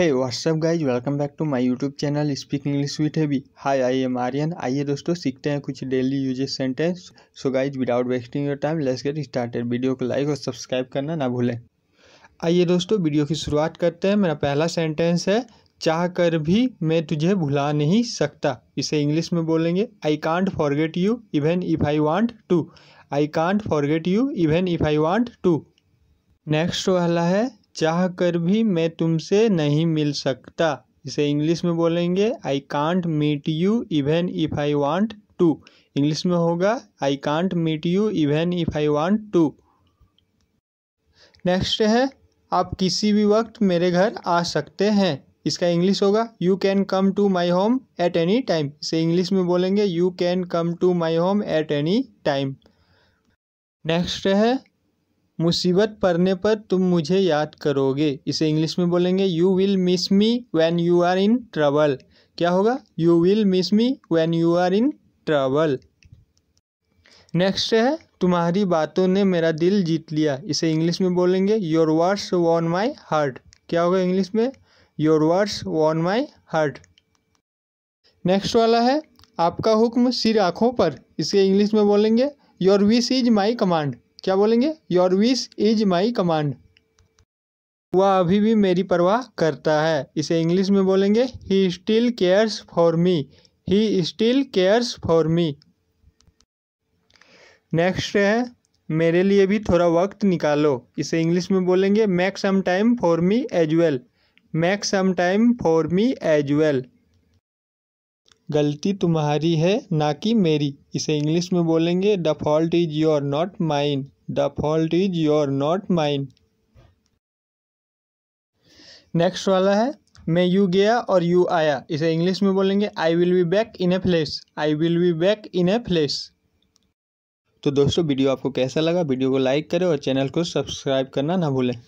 hey WhatsApp guys welcome back to my YouTube channel speak English with heavy hi I am Aryan आइए दोस्तों सीखते हैं कुछ daily usages sentence so guys without wasting your time let's get started video को like और subscribe करना ना भूलें आइए दोस्तों वीडियो की शुरुआत करते हैं मेरा पहला सेंटेंस है चाह कर भी मैं तुझे भुला नहीं सकता इसे इंग्लिश में बोलेंगे I can't forget you even if I want to I can't forget you even if I want to next वाला है चाह कर भी मैं तुमसे नहीं मिल सकता इसे इंग्लिश में बोलेंगे I can't meet you even if I want to English में होगा I can't meet you even if I want to next है आप किसी भी वक्त मेरे घर आ सकते हैं इसका इंग्लिश होगा you can come to my home at any time इसे इंग्लिश में बोलेंगे you can come to my home at any time next है मुसीबत पड़ने पर तुम मुझे याद करोगे इसे इंग्लिश में बोलेंगे you will miss me when you are in trouble क्या होगा you will miss me when you are in trouble next है तुम्हारी बातों ने मेरा दिल जीत लिया इसे इंग्लिश में बोलेंगे your words won my heart क्या होगा इंग्लिश में your words won my heart next वाला है आपका हुक्म सिर आँखों पर इसे इंग्लिश में बोलेंगे your wish is my command क्या बोलेंगे your wish is my command वह अभी भी मेरी परवाह करता है इसे इंग्लिश में बोलेंगे he still cares for me he still cares for me next है मेरे लिए भी थोड़ा वक्त निकालो इसे इंग्लिश में बोलेंगे make some time for me as well make some time for me as well गलती तुम्हारी है ना कि मेरी इसे इंग्लिश में बोलेंगे the fault is your not mine the fault is your not mine next वाला है मैं यू गया और यू आया इसे इंग्लिश में बोलेंगे I will be back in a flash I will be back in a flash तो दोस्तों वीडियो आपको कैसा लगा वीडियो को लाइक करें और चैनल को सब्सक्राइब करना ना भूलें